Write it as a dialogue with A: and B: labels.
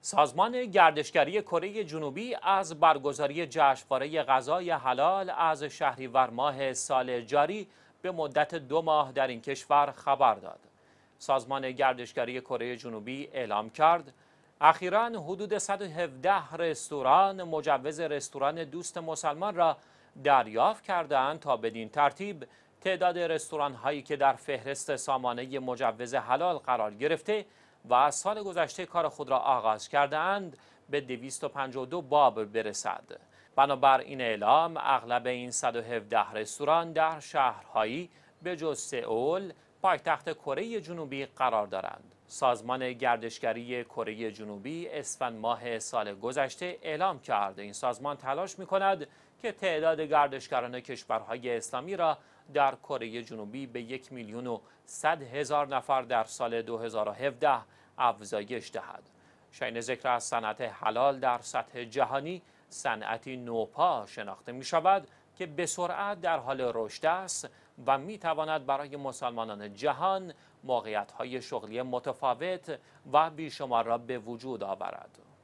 A: سازمان گردشگری کره جنوبی از برگزاری جشنواره غذای حلال از شهریور ماه سال جاری به مدت دو ماه در این کشور خبر داد. سازمان گردشگری کره جنوبی اعلام کرد اخیرا حدود 117 رستوران مجوز رستوران دوست مسلمان را دریافت کردهاند تا بدین ترتیب تعداد رستوران هایی که در فهرست سامانه مجوز حلال قرار گرفته و از سال گذشته کار خود را آغاز کرده به 252 باب برسد بنابر این اعلام اغلب این 117 رستوران در شهرهایی به جز سئول پایتخت کره جنوبی قرار دارند سازمان گردشگری کره جنوبی اسفند ماه سال گذشته اعلام کرد این سازمان تلاش می کند که تعداد گردشگران کشورهای اسلامی را در کره جنوبی به یک میلیون و صد هزار نفر در سال 2017 افزایش دهد. شاین ذکر از صنعت حلال در سطح جهانی صنعتی نوپا شناخته می شود که به سرعت در حال رشد است و می تواند برای مسلمانان جهان موقعیت های شغلی متفاوت و بیشمار را به وجود آورد.